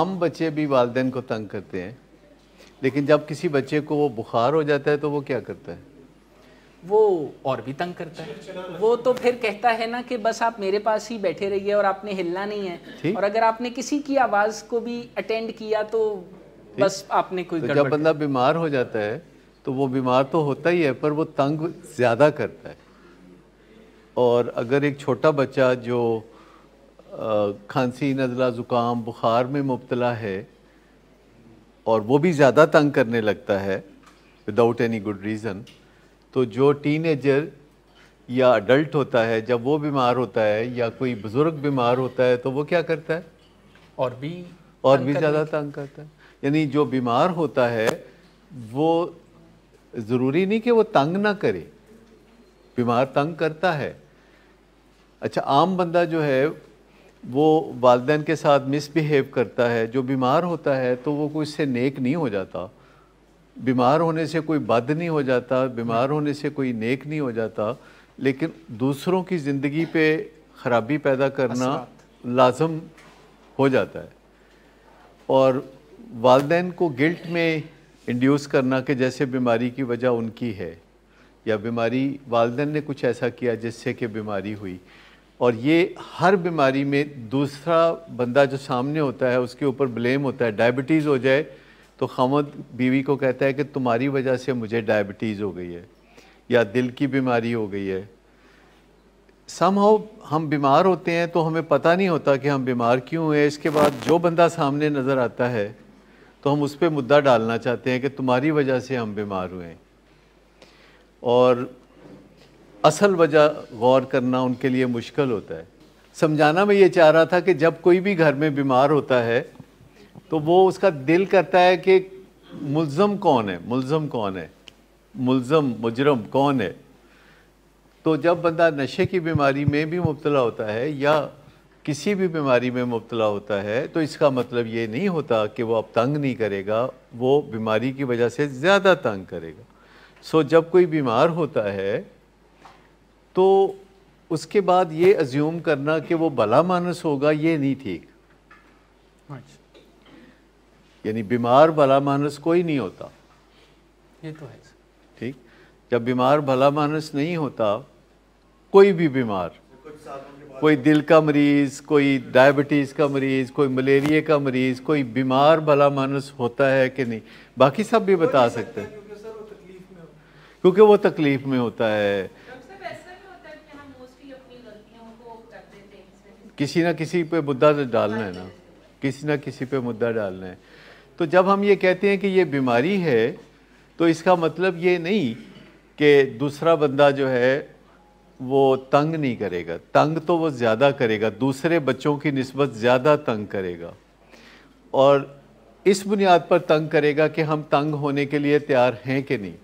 हम बच्चे भी वालदेन को तंग करते हैं लेकिन जब किसी बच्चे को वो बुखार हो जाता है तो वो क्या करता है वो और भी तंग करता है वो तो फिर कहता है ना कि बस आप मेरे पास ही बैठे रहिए और आपने हिलना नहीं है थी? और अगर आपने किसी की आवाज़ को भी अटेंड किया तो थी? बस आपने कोई तो जब बंदा बीमार हो जाता है तो वो बीमार तो होता ही है पर वो तंग ज़्यादा करता है और अगर एक छोटा बच्चा जो खांसी नज़ला ज़ुकाम बुखार में मुबतला है और वो भी ज़्यादा तंग करने लगता है विदाउट एनी गुड रीज़न तो जो टीनेजर या अडल्ट होता है जब वो बीमार होता है या कोई बुज़ुर्ग बीमार होता है तो वो क्या करता है और भी और भी ज़्यादा तंग करता है यानी जो बीमार होता है वो ज़रूरी नहीं कि वो तंग ना करे बीमार तंग करता है अच्छा आम बंदा जो है वो वालदे के साथ मिसबिहेव करता है जो बीमार होता है तो वो कोई से नेक नहीं हो जाता बीमार होने से कोई बद नहीं हो जाता बीमार होने से कोई नेक नहीं हो जाता लेकिन दूसरों की ज़िंदगी पे ख़राबी पैदा करना लाजम हो जाता है और वालदेन को गिल्ट में इंड्यूस करना कि जैसे बीमारी की वजह उनकी है या बीमारी वालदेन ने कुछ ऐसा किया जिससे कि बीमारी हुई और ये हर बीमारी में दूसरा बंदा जो सामने होता है उसके ऊपर ब्लेम होता है डायबिटीज़ हो जाए तो खामद बीवी को कहता है कि तुम्हारी वजह से मुझे डायबिटीज़ हो गई है या दिल की बीमारी हो गई है सम हो हम बीमार होते हैं तो हमें पता नहीं होता कि हम बीमार क्यों हुए इसके बाद जो बंदा सामने नज़र आता है तो हम उस पर मुद्दा डालना चाहते हैं कि तुम्हारी वजह से हम बीमार हुए और असल वजह गौर करना उनके लिए मुश्किल होता है समझाना मैं ये चाह रहा था कि जब कोई भी घर में बीमार होता है तो वो उसका दिल करता है कि मुलम कौन है मुलम कौन है मुलम मुजरम कौन है तो जब बंदा नशे की बीमारी में भी मुबतला होता है या किसी भी बीमारी में मुबतला होता है तो इसका मतलब ये नहीं होता कि वो अब तंग नहीं करेगा वो बीमारी की वजह से ज़्यादा तंग करेगा सो जब कोई बीमार होता है तो उसके बाद ये अज्यूम करना कि वो भला मानस होगा ये नहीं ठीक अच्छा। यानी बीमार भला मानस कोई नहीं होता ये तो है ठीक जब बीमार भला मानस नहीं होता कोई भी बीमार कोई दिल का मरीज़ कोई डायबिटीज़ का मरीज़ कोई मलेरिया का मरीज़ कोई बीमार भला मानस होता है कि नहीं बाकी सब भी बता सकते हैं क्योंकि वो तकलीफ़ में होता है किसी ना किसी पे मुद्दा तो डालना है ना किसी ना किसी पे मुद्दा डालना है तो जब हम ये कहते हैं कि ये बीमारी है तो इसका मतलब ये नहीं कि दूसरा बंदा जो है वो तंग नहीं करेगा तंग तो वो ज़्यादा करेगा दूसरे बच्चों की नस्बत ज़्यादा तंग करेगा और इस बुनियाद पर तंग करेगा कि हम तंग होने के लिए तैयार हैं कि नहीं